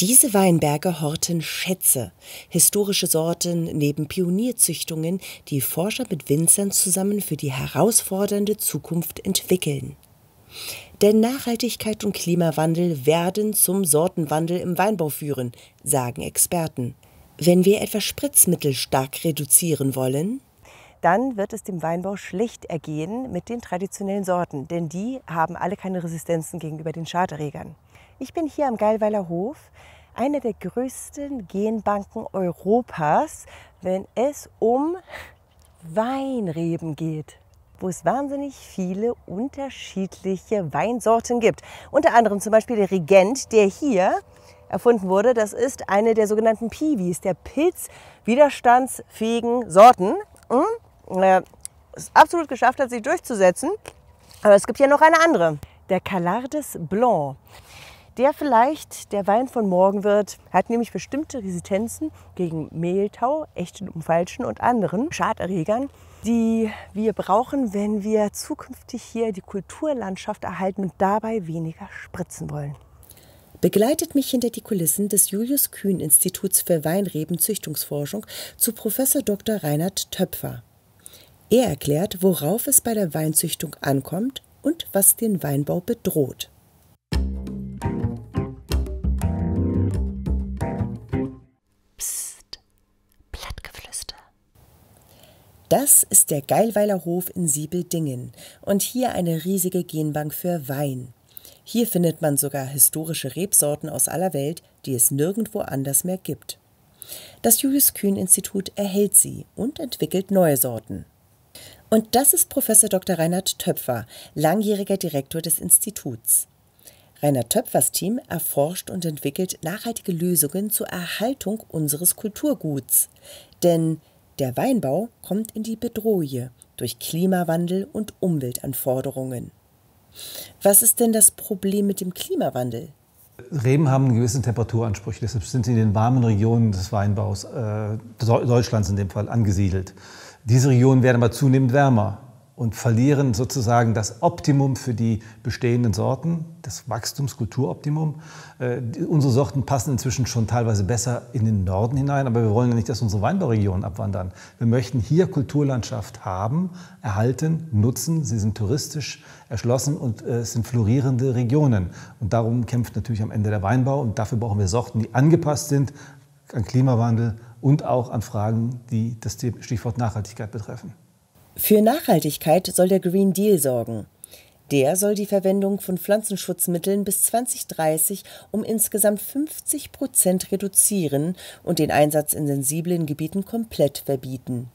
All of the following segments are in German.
Diese Weinberge horten Schätze, historische Sorten neben Pionierzüchtungen, die Forscher mit Winzern zusammen für die herausfordernde Zukunft entwickeln. Denn Nachhaltigkeit und Klimawandel werden zum Sortenwandel im Weinbau führen, sagen Experten. Wenn wir etwas Spritzmittel stark reduzieren wollen, dann wird es dem Weinbau schlecht ergehen mit den traditionellen Sorten, denn die haben alle keine Resistenzen gegenüber den Schaderregern. Ich bin hier am Geilweiler Hof, eine der größten Genbanken Europas, wenn es um Weinreben geht, wo es wahnsinnig viele unterschiedliche Weinsorten gibt. Unter anderem zum Beispiel der Regent, der hier erfunden wurde. Das ist eine der sogenannten Piwis, der pilzwiderstandsfähigen Sorten. Hm? Es absolut geschafft hat, sich durchzusetzen. Aber es gibt hier noch eine andere, der Calardes Blanc der vielleicht der Wein von morgen wird. Hat nämlich bestimmte Resistenzen gegen Mehltau, echten und falschen und anderen Schaderregern, die wir brauchen, wenn wir zukünftig hier die Kulturlandschaft erhalten und dabei weniger spritzen wollen. Begleitet mich hinter die Kulissen des Julius Kühn Instituts für Weinrebenzüchtungsforschung zu Professor Dr. Reinhard Töpfer. Er erklärt, worauf es bei der Weinzüchtung ankommt und was den Weinbau bedroht. Psst, Blattgeflüster. Das ist der Geilweiler Hof in Siebeldingen und hier eine riesige Genbank für Wein. Hier findet man sogar historische Rebsorten aus aller Welt, die es nirgendwo anders mehr gibt. Das Julius Kühn Institut erhält sie und entwickelt neue Sorten. Und das ist Professor Dr. Reinhard Töpfer, langjähriger Direktor des Instituts. Rainer Töpfers Team erforscht und entwickelt nachhaltige Lösungen zur Erhaltung unseres Kulturguts. Denn der Weinbau kommt in die Bedrohung durch Klimawandel und Umweltanforderungen. Was ist denn das Problem mit dem Klimawandel? Reben haben einen gewissen Temperaturansprüche, deshalb sind sie in den warmen Regionen des Weinbaus, äh, Deutschlands in dem Fall, angesiedelt. Diese Regionen werden aber zunehmend wärmer und verlieren sozusagen das Optimum für die bestehenden Sorten, das Wachstumskulturoptimum. Äh, unsere Sorten passen inzwischen schon teilweise besser in den Norden hinein, aber wir wollen ja nicht, dass unsere Weinbauregionen abwandern. Wir möchten hier Kulturlandschaft haben, erhalten, nutzen. Sie sind touristisch erschlossen und äh, es sind florierende Regionen. Und darum kämpft natürlich am Ende der Weinbau und dafür brauchen wir Sorten, die angepasst sind an Klimawandel und auch an Fragen, die das Stichwort Nachhaltigkeit betreffen. Für Nachhaltigkeit soll der Green Deal sorgen. Der soll die Verwendung von Pflanzenschutzmitteln bis 2030 um insgesamt 50 Prozent reduzieren und den Einsatz in sensiblen Gebieten komplett verbieten.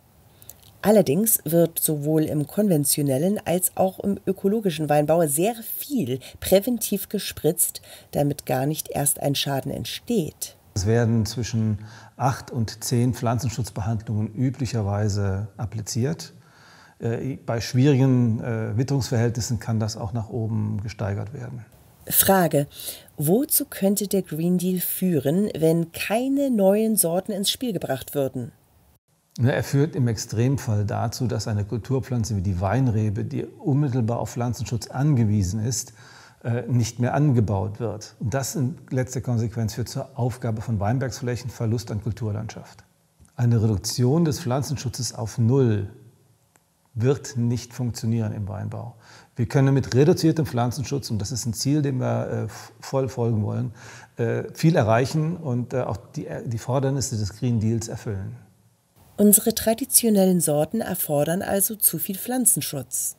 Allerdings wird sowohl im konventionellen als auch im ökologischen Weinbau sehr viel präventiv gespritzt, damit gar nicht erst ein Schaden entsteht. Es werden zwischen acht und zehn Pflanzenschutzbehandlungen üblicherweise appliziert. Äh, bei schwierigen äh, Witterungsverhältnissen kann das auch nach oben gesteigert werden. Frage. Wozu könnte der Green Deal führen, wenn keine neuen Sorten ins Spiel gebracht würden? Er führt im Extremfall dazu, dass eine Kulturpflanze wie die Weinrebe, die unmittelbar auf Pflanzenschutz angewiesen ist, äh, nicht mehr angebaut wird. Und das in letzter Konsequenz führt zur Aufgabe von Weinbergsflächen, Verlust an Kulturlandschaft. Eine Reduktion des Pflanzenschutzes auf Null wird nicht funktionieren im Weinbau. Wir können mit reduziertem Pflanzenschutz, und das ist ein Ziel, dem wir äh, voll folgen wollen, äh, viel erreichen und äh, auch die, Fordernisse des Green Deals erfüllen. Unsere traditionellen Sorten erfordern also zu viel Pflanzenschutz.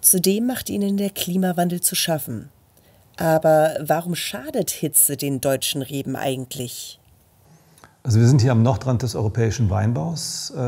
Zudem macht ihnen der Klimawandel zu schaffen. Aber warum schadet Hitze den deutschen Reben eigentlich? Also wir sind hier am Nordrand des europäischen Weinbaus. Äh,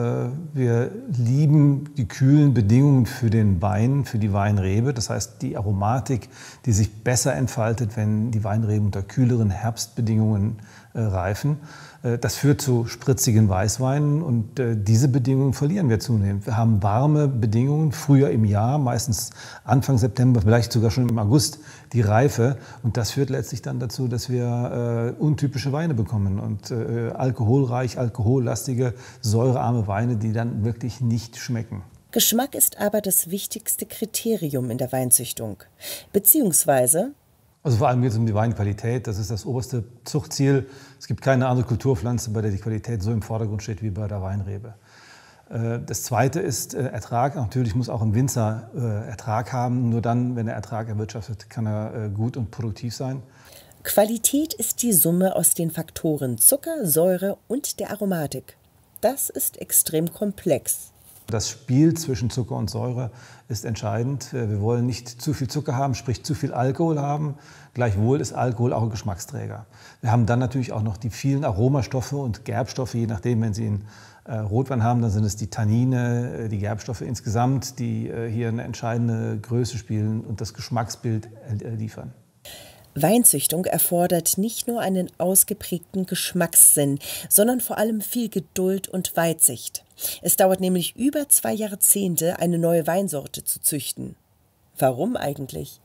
wir lieben die kühlen Bedingungen für den Wein, für die Weinrebe. Das heißt, die Aromatik, die sich besser entfaltet, wenn die Weinreben unter kühleren Herbstbedingungen äh, reifen. Äh, das führt zu spritzigen Weißweinen und äh, diese Bedingungen verlieren wir zunehmend. Wir haben warme Bedingungen früher im Jahr, meistens Anfang September, vielleicht sogar schon im August, die Reife. Und das führt letztlich dann dazu, dass wir äh, untypische Weine bekommen und äh, alkoholreich, alkohollastige, säurearme Weine, die dann wirklich nicht schmecken. Geschmack ist aber das wichtigste Kriterium in der Weinzüchtung. Beziehungsweise also vor allem geht es um die Weinqualität, das ist das oberste Zuchtziel es gibt keine andere Kulturpflanze, bei der die Qualität so im Vordergrund steht wie bei der Weinrebe. Äh, das zweite ist äh, Ertrag. Natürlich muss auch ein Winzer äh, Ertrag haben. Nur dann, wenn er Ertrag erwirtschaftet, kann er gut und produktiv sein. Qualität ist die Summe aus den Faktoren Zucker, Säure und der Aromatik. Das ist extrem komplex. Das Spiel zwischen Zucker und Säure ist entscheidend. Äh, wir wollen nicht zu viel Zucker haben, sprich zu viel Alkohol haben. Gleichwohl ist Alkohol auch ein Geschmacksträger. Wir haben dann natürlich auch noch die vielen Aromastoffe und Gerbstoffe, je nachdem, wenn Sie einen äh, Rotwein haben, dann sind es die Tannine, äh, die Gerbstoffe insgesamt, die hier eine entscheidende Größe spielen und das Geschmacksbild liefern. Weinzüchtung erfordert nicht nur einen ausgeprägten Geschmackssinn, sondern vor allem viel Geduld und Weitsicht. Es dauert nämlich über zwei Jahrzehnte, eine neue Weinsorte zu züchten. Warum eigentlich?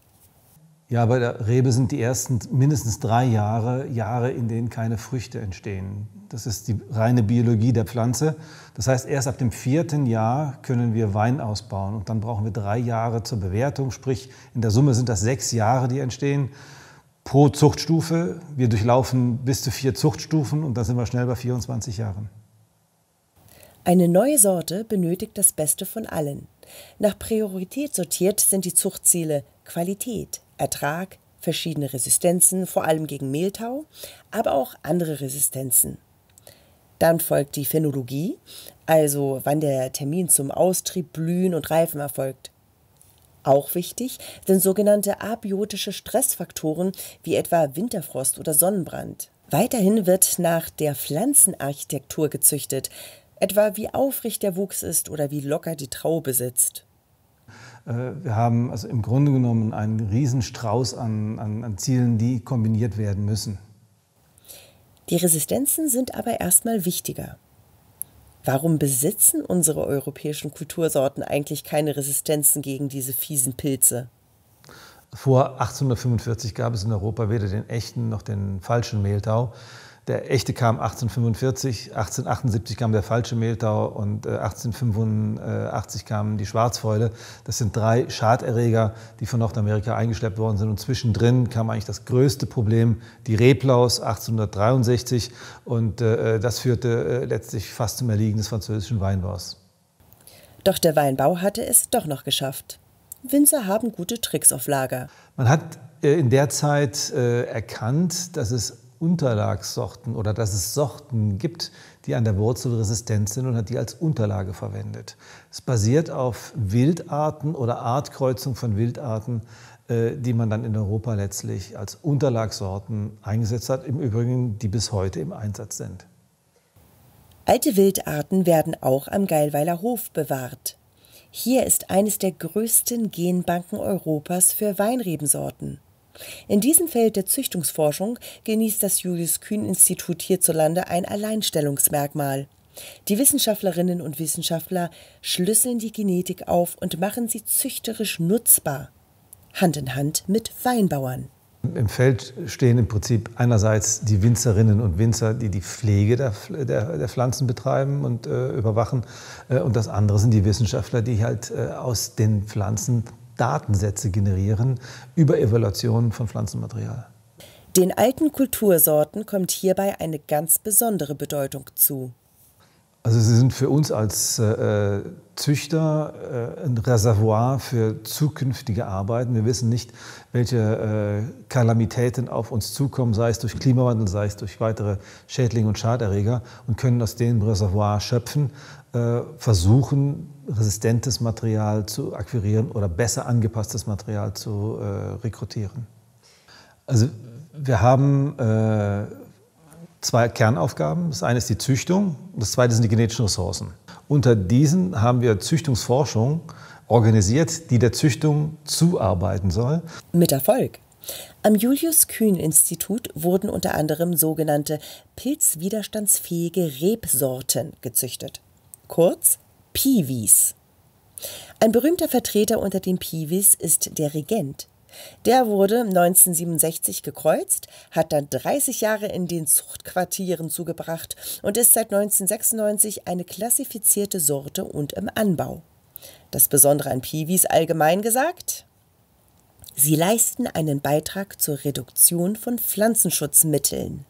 Ja, bei der Rebe sind die ersten mindestens drei Jahre Jahre, in denen keine Früchte entstehen. Das ist die reine Biologie der Pflanze. Das heißt, erst ab dem vierten Jahr können wir Wein ausbauen und dann brauchen wir drei Jahre zur Bewertung. Sprich, in der Summe sind das sechs Jahre, die entstehen pro Zuchtstufe. Wir durchlaufen bis zu vier Zuchtstufen und dann sind wir schnell bei 24 Jahren. Eine neue Sorte benötigt das Beste von allen. Nach Priorität sortiert sind die Zuchtziele Qualität, Ertrag, verschiedene Resistenzen, vor allem gegen Mehltau, aber auch andere Resistenzen. Dann folgt die Phänologie, also wann der Termin zum Austrieb, Blühen und Reifen erfolgt. Auch wichtig sind sogenannte abiotische Stressfaktoren wie etwa Winterfrost oder Sonnenbrand. Weiterhin wird nach der Pflanzenarchitektur gezüchtet, etwa wie aufrecht der Wuchs ist oder wie locker die Traube sitzt. Äh, wir haben also im Grunde genommen einen Riesenstrauß an, an, an Zielen, die kombiniert werden müssen. Die Resistenzen sind aber erstmal wichtiger. Warum besitzen unsere europäischen Kultursorten eigentlich keine Resistenzen gegen diese fiesen Pilze? Vor 1845 gab es in Europa weder den echten noch den falschen Mehltau. Der echte kam 1845, 1878 kam der falsche Mehltau und 1885 äh, kamen die Schwarzfäule. Das sind drei Schaderreger, die von Nordamerika eingeschleppt worden sind. Und zwischendrin kam eigentlich das größte Problem, die Reblaus 1863. Und äh, äh, das führte letztlich fast zum Erliegen des französischen Weinbaus. Doch der Weinbau hatte es doch noch geschafft. Winzer haben gute Tricks auf Lager. Man hat in der Zeit erkannt, dass es Unterlagssorten oder dass es Sorten gibt, die an der Wurzel resistent sind und hat die als Unterlage verwendet. Es basiert auf Wildarten oder Artkreuzung von Wildarten, äh, die man dann in Europa letztlich als Unterlagssorten eingesetzt hat, im Übrigen, die bis heute im Einsatz sind. Alte Wildarten werden auch am Geilweiler Hof bewahrt. Hier ist eines der größten Genbanken Europas für Weinrebensorten. In diesem Feld der Züchtungsforschung genießt das Julius Kühn Institut hierzulande ein Alleinstellungsmerkmal. Die Wissenschaftlerinnen und Wissenschaftler schlüsseln die Genetik auf und machen sie züchterisch nutzbar, Hand in Hand mit Weinbauern. Im Feld stehen im Prinzip einerseits die Winzerinnen und Winzer, die die Pflege der, der, der Pflanzen betreiben und äh, überwachen. Äh, und das andere sind die Wissenschaftler, die halt äh, aus den Pflanzen Datensätze generieren über Evaluationen von Pflanzenmaterial. Den alten Kultursorten kommt hierbei eine ganz besondere Bedeutung zu. Also sie sind für uns als äh, äh, Züchter äh, ein Reservoir für zukünftige Arbeiten. Wir wissen nicht, welche äh, Kalamitäten auf uns zukommen, sei es durch Klimawandel, sei es durch weitere Schädlinge und Schaderreger und können aus dem Reservoir schöpfen, äh, versuchen resistentes Material zu akquirieren oder besser angepasstes Material zu äh, rekrutieren. Also wir haben äh, zwei Kernaufgaben. Das eine ist die Züchtung, das zweite sind die genetischen Ressourcen. Unter diesen haben wir Züchtungsforschung organisiert, die der Züchtung zuarbeiten soll. Mit Erfolg. Am Julius-Kühn-Institut wurden unter anderem sogenannte pilzwiderstandsfähige Rebsorten gezüchtet. Kurz, Piwis. Ein berühmter Vertreter unter den Piwis ist der Regent. Der wurde 1967 gekreuzt, hat dann 30 Jahre in den Zuchtquartieren zugebracht und ist seit 1996 eine klassifizierte Sorte und im Anbau. Das Besondere an Piwis allgemein gesagt? Sie leisten einen Beitrag zur Reduktion von Pflanzenschutzmitteln.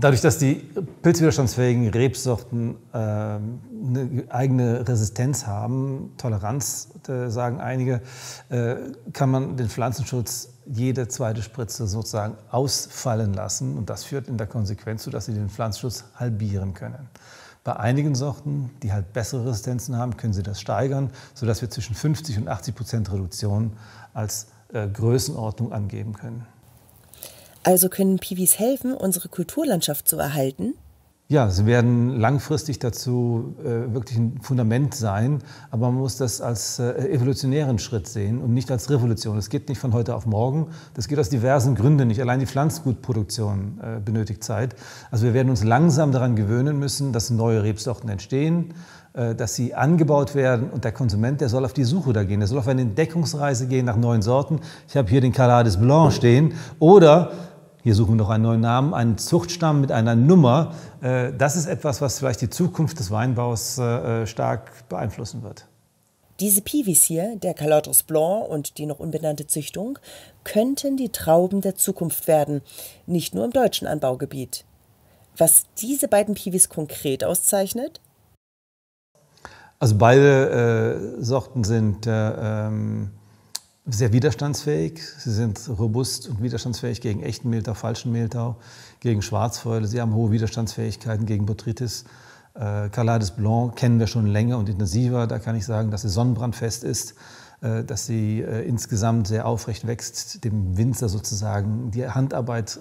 Dadurch, dass die pilzwiderstandsfähigen Rebsorten äh, eine eigene Resistenz haben, Toleranz, äh, sagen einige, äh, kann man den Pflanzenschutz jede zweite Spritze sozusagen ausfallen lassen. Und das führt in der Konsequenz zu, dass sie den Pflanzenschutz halbieren können. Bei einigen Sorten, die halt bessere Resistenzen haben, können sie das steigern, sodass wir zwischen 50 und 80 Prozent Reduktion als äh, Größenordnung angeben können. Also können Piwis helfen, unsere Kulturlandschaft zu erhalten? Ja, sie werden langfristig dazu äh, wirklich ein Fundament sein, aber man muss das als äh, evolutionären Schritt sehen und nicht als Revolution. Es geht nicht von heute auf morgen, das geht aus diversen Gründen nicht. Allein die Pflanzgutproduktion äh, benötigt Zeit. Also wir werden uns langsam daran gewöhnen müssen, dass neue Rebsorten entstehen, äh, dass sie angebaut werden und der Konsument, der soll auf die Suche da gehen, der soll auf eine Entdeckungsreise gehen nach neuen Sorten. Ich habe hier den Calades Blanc stehen oder hier suchen wir noch einen neuen Namen, einen Zuchtstamm mit einer Nummer. Äh, das ist etwas, was vielleicht die Zukunft des Weinbaus äh, äh, stark beeinflussen wird. Diese Piwis hier, der Calotros Blanc und die noch unbenannte Züchtung, könnten die Trauben der Zukunft werden, nicht nur im deutschen Anbaugebiet. Was diese beiden Piwis konkret auszeichnet? Also beide äh, Sorten sind äh, ähm, sehr widerstandsfähig. Sie sind robust und widerstandsfähig gegen echten Mehltau, falschen Mehltau, gegen Schwarzfäule. Sie haben hohe Widerstandsfähigkeiten gegen Botrytis. Äh, Calades Blanc kennen wir schon länger und intensiver. Da kann ich sagen, dass sie sonnenbrandfest ist, äh, dass sie äh, insgesamt sehr aufrecht wächst, dem Winzer sozusagen die Handarbeit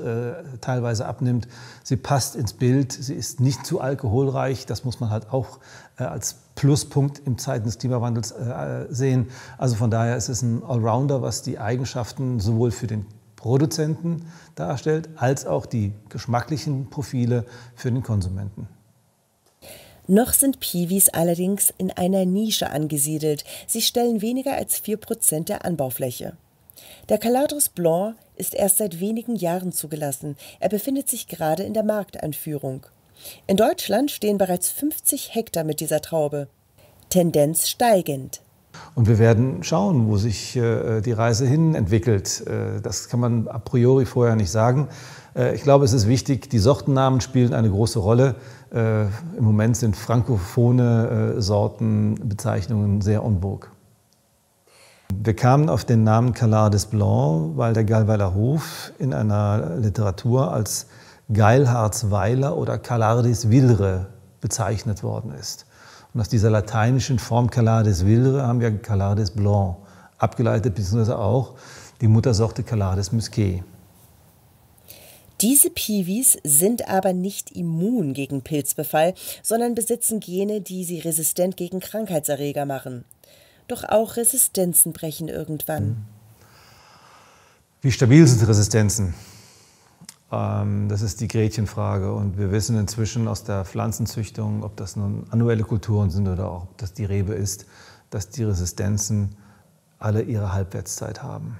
teilweise abnimmt. Sie passt ins Bild. Sie ist nicht zu alkoholreich. Das muss man halt auch als Pluspunkt im Zeiten des Klimawandels äh, sehen. Also von daher ist es ein Allrounder, was die Eigenschaften sowohl für den Produzenten darstellt, als auch die geschmacklichen Profile für den Konsumenten. Noch sind Piwis allerdings in einer Nische angesiedelt. Sie stellen weniger als 4% der Anbaufläche. Der Caladrus Blanc ist erst seit wenigen Jahren zugelassen. Er befindet sich gerade in der Markteinführung. In Deutschland stehen bereits 50 Hektar mit dieser Traube. Tendenz steigend. Und wir werden schauen, wo sich äh, die Reise hin entwickelt. Äh, das kann man a priori vorher nicht sagen. Äh, ich glaube, es ist wichtig, die Sortennamen spielen eine große Rolle. Äh, Im Moment sind frankophone äh, Sortenbezeichnungen sehr en Wir kamen auf den Namen Calardes Blanc, weil der Galweiler Hof in einer Literatur als Geilharzweiler oder Calardis Villre bezeichnet worden ist. Und aus dieser lateinischen Form Calardis Villre haben wir Calardis Blanc abgeleitet, beziehungsweise auch die Muttersorte Calardis Musquet. Diese Piwis sind aber nicht immun gegen Pilzbefall, sondern besitzen Gene, die sie resistent gegen Krankheitserreger machen. Doch auch Resistenzen brechen irgendwann. Wie stabil sind Resistenzen? Ähm, das ist die Gretchenfrage. Und wir wissen inzwischen aus der Pflanzenzüchtung, ob das nun annuelle Kulturen sind oder auch ob das die Rebe ist, dass die Resistenzen alle ihre Halbwertszeit haben.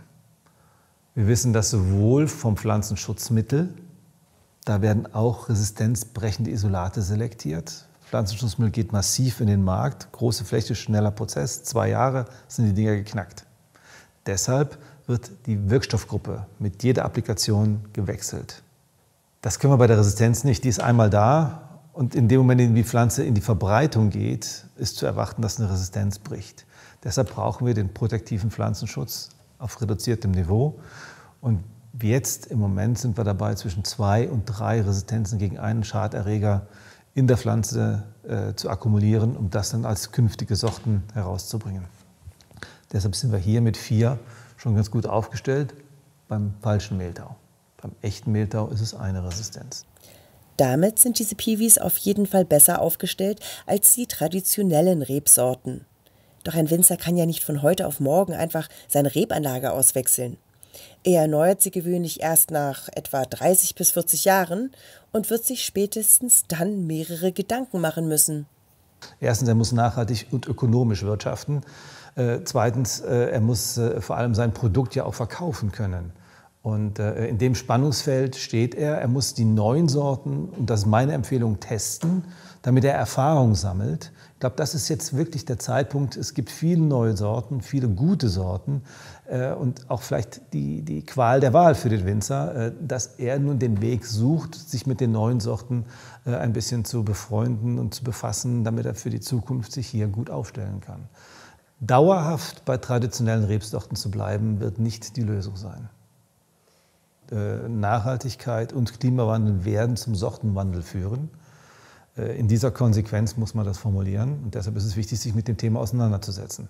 Wir wissen das sowohl vom Pflanzenschutzmittel, da werden auch resistenzbrechende Isolate selektiert. Pflanzenschutzmittel geht massiv in den Markt, große Fläche, schneller Prozess, zwei Jahre sind die Dinger geknackt. Deshalb wird die Wirkstoffgruppe mit jeder Applikation gewechselt. Das können wir bei der Resistenz nicht. Die ist einmal da und in dem Moment, in dem die Pflanze in die Verbreitung geht, ist zu erwarten, dass eine Resistenz bricht. Deshalb brauchen wir den protektiven Pflanzenschutz auf reduziertem Niveau. Und jetzt im Moment sind wir dabei, zwischen zwei und drei Resistenzen gegen einen Schaderreger in der Pflanze äh, zu akkumulieren, um das dann als künftige Sorten herauszubringen. Deshalb sind wir hier mit vier schon ganz gut aufgestellt. Beim falschen Mehltau. Beim echten Mehltau ist es eine Resistenz. Damit sind diese Piwis auf jeden Fall besser aufgestellt als die traditionellen Rebsorten. Doch ein Winzer kann ja nicht von heute auf morgen einfach seine Rebanlage auswechseln. Er erneuert sie gewöhnlich erst nach etwa 30 bis 40 Jahren und wird sich spätestens dann mehrere Gedanken machen müssen. Erstens, er muss nachhaltig und ökonomisch wirtschaften. Äh, zweitens, äh, er muss äh, vor allem sein Produkt ja auch verkaufen können. Und in dem Spannungsfeld steht er. Er muss die neuen Sorten, und das ist meine Empfehlung, testen, damit er Erfahrung sammelt. Ich glaube, das ist jetzt wirklich der Zeitpunkt. Es gibt viele neue Sorten, viele gute Sorten und auch vielleicht die, die Qual der Wahl für den Winzer, dass er nun den Weg sucht, sich mit den neuen Sorten ein bisschen zu befreunden und zu befassen, damit er für die Zukunft sich hier gut aufstellen kann dauerhaft bei traditionellen Rebsorten zu bleiben, wird nicht die Lösung sein. Äh, Nachhaltigkeit und Klimawandel werden zum Sortenwandel führen. Äh, in dieser Konsequenz muss man das formulieren. Und deshalb ist es wichtig, sich mit dem Thema auseinanderzusetzen.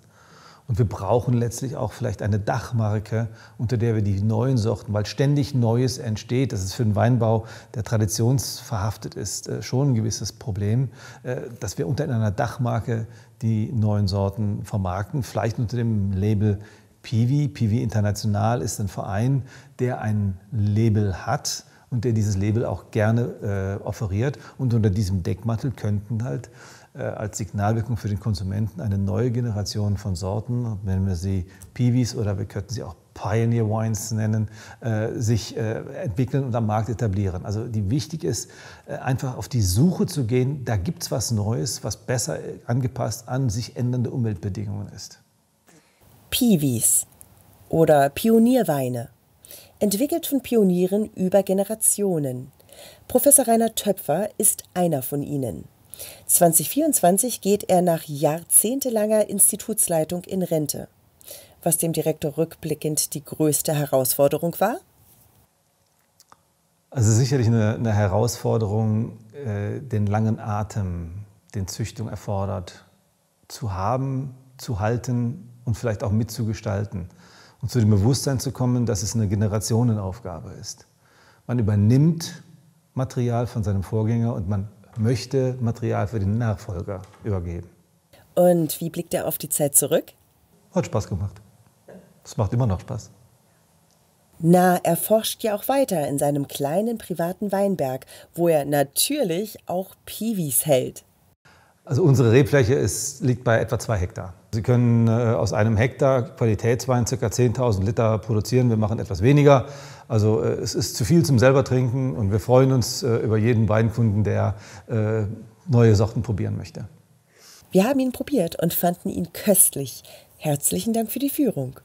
Und wir brauchen letztlich auch vielleicht eine Dachmarke, unter der wir die neuen Sorten, weil ständig Neues entsteht. Das ist für den Weinbau, der traditionsverhaftet ist, äh, schon ein gewisses Problem, äh, dass wir unter einer Dachmarke die neuen Sorten vermarkten, vielleicht unter dem Label Piwi. Piwi International ist ein Verein, der ein Label hat und der dieses Label auch gerne äh, offeriert. Und unter diesem Deckmantel könnten halt äh, als Signalwirkung für den Konsumenten eine neue Generation von Sorten, nennen wir sie Peewees oder wir könnten sie auch Pioneer Wines nennen, äh, sich äh, entwickeln und am Markt etablieren. Also die wichtig ist, äh, einfach auf die Suche zu gehen, da gibt es was Neues, was besser äh, angepasst an sich ändernde Umweltbedingungen ist. Piwis oder Pionierweine, entwickelt von Pionieren über Generationen. Professor Rainer Töpfer ist einer von ihnen. 2024 geht er nach jahrzehntelanger Institutsleitung in Rente, was dem Direktor rückblickend die größte Herausforderung war. Also sicherlich eine, eine Herausforderung, äh, den langen Atem, den Züchtung erfordert, zu haben, zu halten und vielleicht auch mitzugestalten und zu dem Bewusstsein zu kommen, dass es eine Generationenaufgabe ist. Man übernimmt Material von seinem Vorgänger und man möchte Material für den Nachfolger übergeben. Und wie blickt er auf die Zeit zurück? Hat Spaß gemacht. Es macht immer noch Spaß. Na, er forscht ja auch weiter in seinem kleinen privaten Weinberg, wo er natürlich auch Piwis hält. Also unsere Rebfläche ist, liegt bei etwa zwei Hektar. Sie können äh, aus einem Hektar Qualitätswein ca. 10.000 Liter produzieren. Wir machen etwas weniger. Also äh, es ist zu viel zum selber trinken und wir freuen uns äh, über jeden Weinkunden, der neue Sorten probieren möchte. Wir haben ihn probiert und fanden ihn köstlich. Herzlichen Dank für die Führung.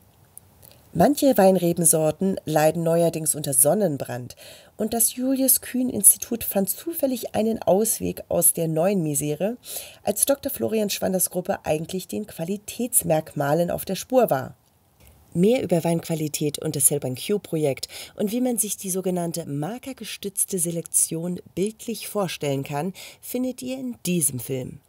Manche Weinrebensorten leiden neuerdings unter Sonnenbrand und das Julius Kühn Institut fand zufällig einen Ausweg aus der neuen Misere, als Dr. Florian Schwanders Gruppe eigentlich den Qualitätsmerkmalen auf der Spur war. Mehr über Weinqualität und das Selban Q-Projekt und wie man sich die sogenannte markergestützte Selektion bildlich vorstellen kann, findet ihr in diesem Film.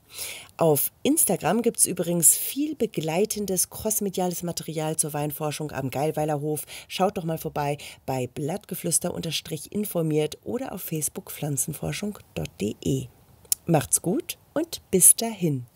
Auf Instagram gibt es übrigens viel begleitendes crossmediales Material zur Weinforschung am Geilweiler Hof. Schaut doch mal vorbei bei Blattgeflüster informiert oder auf Facebook pflanzenforschung.de. Macht's gut und bis dahin.